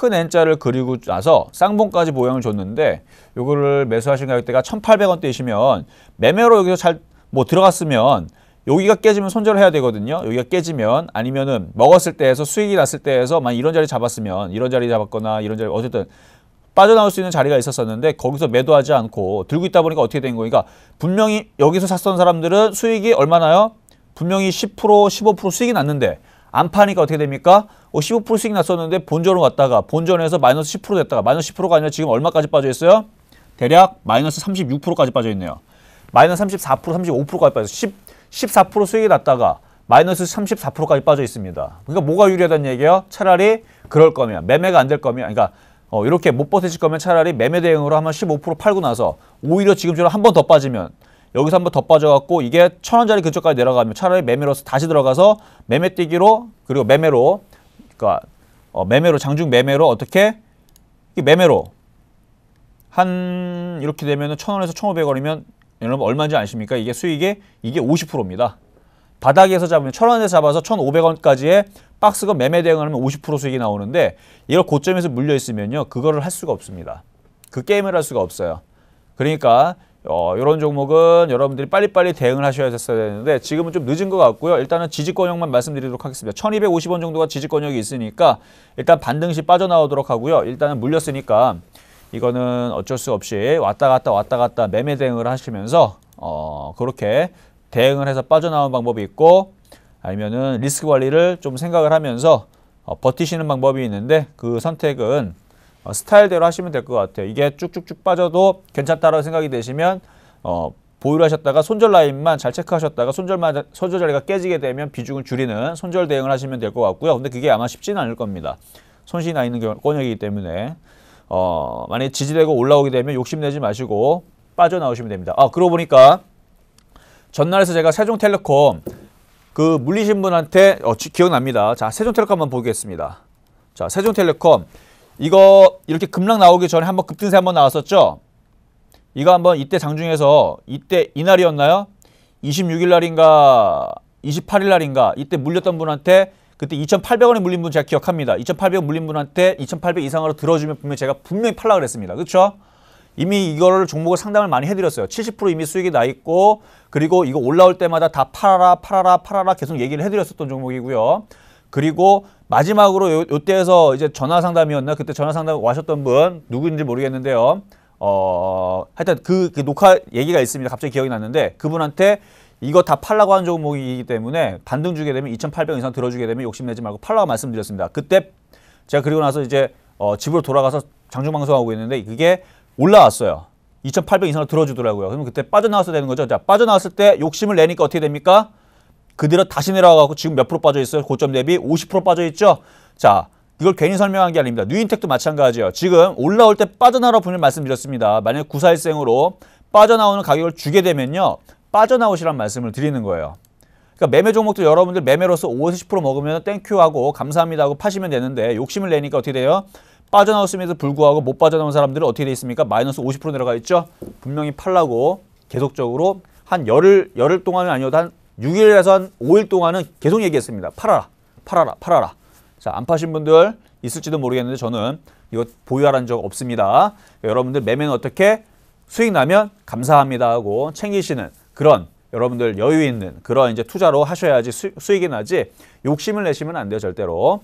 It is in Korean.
큰 N자를 그리고 나서 쌍봉까지 모양을 줬는데 요거를 매수하신 가격대가 1800원대이시면 매매로 여기서 잘 뭐 들어갔으면 여기가 깨지면 손절을 해야 되거든요. 여기가 깨지면 아니면은 먹었을 때에서 수익이 났을 때에서 만 이런 자리 잡았으면 이런 자리 잡았거나 이런 자리 어쨌든 빠져나올 수 있는 자리가 있었었는데 거기서 매도하지 않고 들고 있다 보니까 어떻게 된 거니까 분명히 여기서 샀던 사람들은 수익이 얼마나요? 분명히 10% 15% 수익이 났는데 안 파니까 어떻게 됩니까? 어, 15% 수익 났었는데 본전으로 갔다가 본전에서 마이너스 10% 됐다가 마이너스 10%가 아니라 지금 얼마까지 빠져있어요? 대략 마이너스 36%까지 빠져있네요. 마이너스 34%, 35%까지 빠져서 10, 14% 수익이 났다가 마이너스 34%까지 빠져 있습니다. 그러니까 뭐가 유리하다는 얘기예요? 차라리 그럴 거면 매매가 안 될 거면 그러니까 어, 이렇게 못 버티실 거면 차라리 매매 대응으로 한번 15% 팔고 나서 오히려 지금처럼 한 번 더 빠지면 여기서 한번 더 빠져갖고 이게 천 원짜리 근처까지 내려가면 차라리 매매로서 다시 들어가서 매매 뛰기로 그리고 매매로 그러니까 어, 매매로 장중 매매로 어떻게 매매로 한 이렇게 되면은 천 원에서 천오백 원이면 여러분 얼마인지 아십니까? 이게 수익이 이게 5 0입니다 바닥에서 잡으면 1 0 0 0원에서 잡아서 1 5 0 0 원까지의 박스가 매매 대응을 하면 50% 수익이 나오는데 이걸 고점에서 물려 있으면요. 그거를 할 수가 없습니다. 그 게임을 할 수가 없어요. 그러니까 어, 이런 종목은 여러분들이 빨리빨리 대응을 하셔야 됐어야 되는데 지금은 좀 늦은 것 같고요. 일단은 지지권역만 말씀드리도록 하겠습니다. 1250원 정도가 지지권역이 있으니까 일단 반등시 빠져나오도록 하고요. 일단은 물렸으니까 이거는 어쩔 수 없이 왔다 갔다 왔다 갔다 매매 대응을 하시면서 어, 그렇게 대응을 해서 빠져나온 방법이 있고 아니면은 리스크 관리를 좀 생각을 하면서 어, 버티시는 방법이 있는데 그 선택은 어, 스타일대로 하시면 될 것 같아요. 이게 쭉쭉쭉 빠져도 괜찮다라고 생각이 되시면 어, 보유를 하셨다가 손절 라인만 잘 체크하셨다가 손절만 손절 자리가 깨지게 되면 비중을 줄이는 손절 대응을 하시면 될 것 같고요. 근데 그게 아마 쉽지는 않을 겁니다. 손실이 나 있는 권역이기 때문에 어, 만약에 지지되고 올라오게 되면 욕심내지 마시고 빠져나오시면 됩니다. 아, 그러고 보니까 전날에서 제가 세종텔레콤 그 물리신 분한테 어, 기억납니다. 자, 세종텔레콤 한번 보겠습니다. 자, 세종텔레콤 이거 이렇게 급락 나오기 전에 한번 급등세 한번 나왔었죠? 이거 한번 이때 장중에서 이때 이날이었나요? 26일 날인가 28일 날인가 이때 물렸던 분한테 그때 2,800원에 물린 분 제가 기억합니다. 2,800원 물린 분한테 2,800 이상으로 들어주면 분명히 제가 분명히 팔라 그랬습니다. 그렇죠? 이미 이거를 종목을 상담을 많이 해드렸어요. 70% 이미 수익이 나 있고 그리고 이거 올라올 때마다 다 팔아라 팔아라 팔아라 계속 얘기를 해드렸었던 종목이고요. 그리고 마지막으로 요, 때에서 이제 전화 상담이었나 그때 전화 상담 와셨던 분 누구인지 모르겠는데요. 어 하여튼 그, 그 녹화 얘기가 있습니다. 갑자기 기억이 났는데 그분한테 이거 다 팔라고 한 종목이기 때문에 반등 주게 되면 2,800 이상 들어주게 되면 욕심내지 말고 팔라고 말씀드렸습니다. 그때 제가 그리고 나서 이제 어, 집으로 돌아가서 장중 방송하고 있는데 그게 올라왔어요. 2,800 이상을 들어주더라고요. 그러면 그때 빠져나왔어야 되는 거죠. 자, 빠져나왔을 때 욕심을 내니까 어떻게 됩니까? 그대로 다시 내려가고 지금 몇 프로 빠져 있어요? 고점 대비 50% 빠져 있죠? 자, 이걸 괜히 설명한 게 아닙니다. 뉴인텍도 마찬가지예요. 지금 올라올 때 빠져나오라 분을 말씀드렸습니다. 만약 구사일생으로 빠져나오는 가격을 주게 되면요. 빠져나오시란 말씀을 드리는 거예요. 그러니까 매매 종목들 여러분들 매매로서 5 0 먹으면 땡큐하고 감사합니다 하고 파시면 되는데 욕심을 내니까 어떻게 돼요? 빠져나왔음에도 불구하고 못 빠져나온 사람들은 어떻게 돼 있습니까? 마이너스 50% 내려가 있죠? 분명히 팔라고 계속적으로 한 열흘, 열흘 동안은 아니어도 한 6일에서 한 5일 동안은 계속 얘기했습니다. 팔아라, 팔아라, 팔아라. 자, 안 파신 분들 있을지도 모르겠는데 저는 이거 보유하란적 없습니다. 여러분들 매매는 어떻게 수익 나면 감사합니다 하고 챙기시는 그런 여러분들 여유 있는 그런 이제 투자로 하셔야지 수, 익이 나지 욕심을 내시면 안 돼요 절대로.